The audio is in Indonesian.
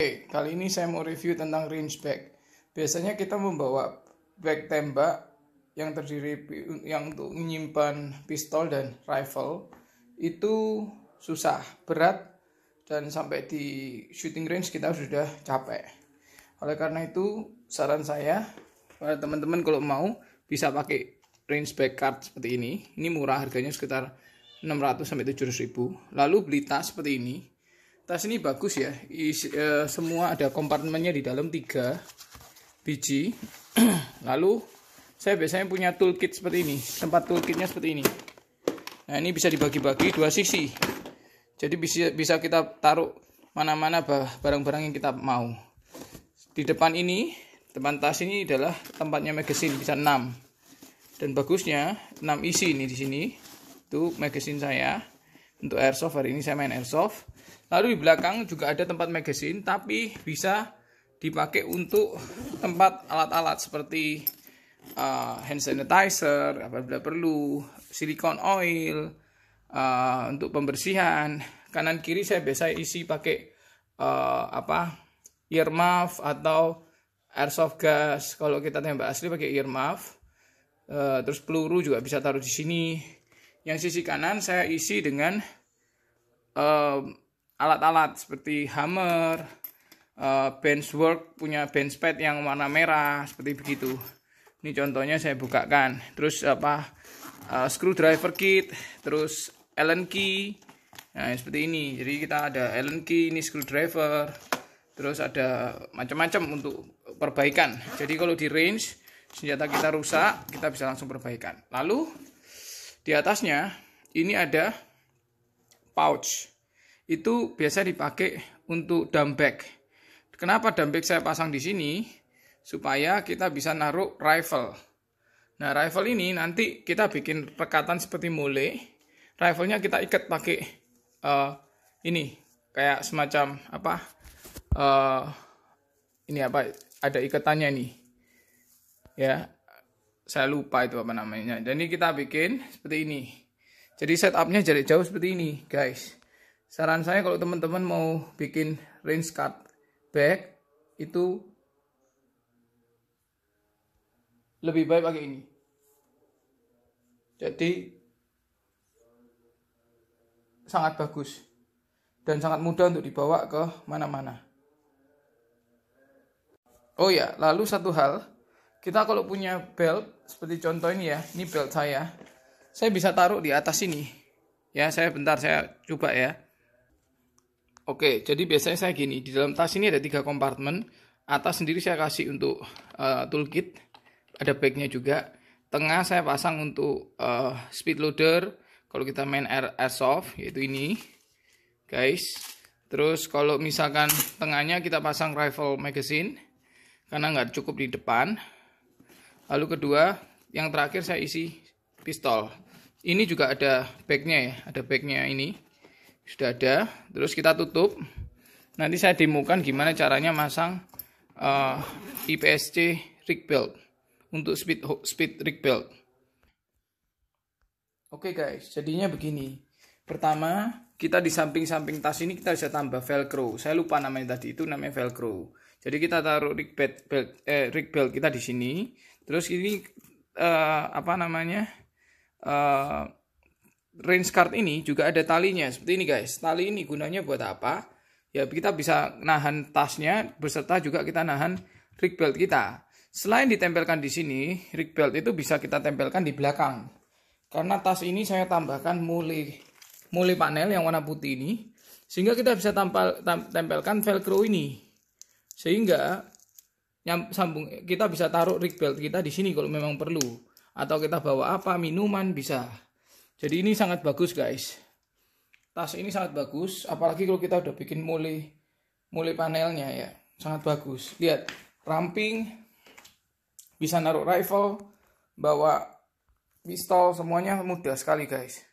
Oke, kali ini saya mau review tentang range bag. Biasanya kita membawa bag tembak yang terdiri yang untuk menyimpan pistol dan rifle itu susah, berat dan sampai di shooting range kita sudah capek. Oleh karena itu, saran saya pada teman-teman kalau mau bisa pakai range bag card seperti ini. Ini murah harganya sekitar 600 sampai 700 ribu. Lalu beli tas seperti ini tas ini bagus ya Is, e, eh, semua ada kompartemennya di dalam tiga biji lalu saya biasanya punya toolkit seperti ini tempat toolkitnya seperti ini nah ini bisa dibagi-bagi dua sisi jadi bisa bisa kita taruh mana-mana barang-barang yang kita mau di depan ini depan tas ini adalah tempatnya magazine bisa 6 dan bagusnya 6 isi ini di sini itu magazine saya untuk airsoft hari ini saya main airsoft lalu di belakang juga ada tempat magazine tapi bisa dipakai untuk tempat alat-alat seperti uh, hand sanitizer apabila perlu silikon oil uh, untuk pembersihan kanan kiri saya biasa isi pakai uh, apa earmuff atau airsoft gas kalau kita tembak asli pakai earmuff uh, terus peluru juga bisa taruh di sini yang sisi kanan saya isi dengan alat-alat uh, seperti hammer, uh, eh, work punya bench pad yang warna merah seperti begitu. Ini contohnya saya bukakan. Terus apa? Uh, screwdriver kit, terus Allen key. Nah, seperti ini. Jadi kita ada Allen key, ini screwdriver. Terus ada macam-macam untuk perbaikan. Jadi kalau di range senjata kita rusak, kita bisa langsung perbaikan. Lalu di atasnya ini ada pouch. Itu biasa dipakai untuk dump bag. Kenapa dump bag saya pasang di sini? Supaya kita bisa naruh rifle. Nah, rifle ini nanti kita bikin rekatan seperti mule. Riflenya kita ikat pakai uh, ini kayak semacam apa? Uh, ini apa? Ada ikatannya nih. Ya, saya lupa itu apa namanya Dan ini kita bikin seperti ini jadi setupnya jarak jauh seperti ini guys saran saya kalau teman-teman mau bikin range cut back itu lebih baik pakai ini jadi sangat bagus dan sangat mudah untuk dibawa ke mana-mana oh ya lalu satu hal kita kalau punya belt seperti contoh ini ya ini belt saya saya bisa taruh di atas ini ya saya bentar saya coba ya oke jadi biasanya saya gini di dalam tas ini ada tiga kompartemen atas sendiri saya kasih untuk uh, toolkit ada bagnya juga tengah saya pasang untuk uh, speed loader kalau kita main air airsoft yaitu ini guys terus kalau misalkan tengahnya kita pasang rifle magazine karena nggak cukup di depan Lalu kedua, yang terakhir saya isi pistol. Ini juga ada backnya ya, ada backnya ini. Sudah ada, terus kita tutup. Nanti saya demokan gimana caranya masang uh, eh, IPSC rig belt untuk speed speed rig belt. Oke okay guys, jadinya begini. Pertama, kita di samping-samping tas ini kita bisa tambah velcro. Saya lupa namanya tadi itu namanya velcro. Jadi kita taruh rig belt, belt eh, rig belt kita di sini. Terus ini uh, apa namanya? Uh, range card ini juga ada talinya seperti ini guys. Tali ini gunanya buat apa? Ya kita bisa nahan tasnya beserta juga kita nahan rig belt kita. Selain ditempelkan di sini, rig belt itu bisa kita tempelkan di belakang. Karena tas ini saya tambahkan mulai mulai panel yang warna putih ini sehingga kita bisa tampal, tempelkan velcro ini sehingga nyam, sambung kita bisa taruh rig belt kita di sini kalau memang perlu atau kita bawa apa minuman bisa jadi ini sangat bagus guys tas ini sangat bagus apalagi kalau kita udah bikin mulai mulai panelnya ya sangat bagus lihat ramping bisa naruh rifle bawa pistol semuanya mudah sekali guys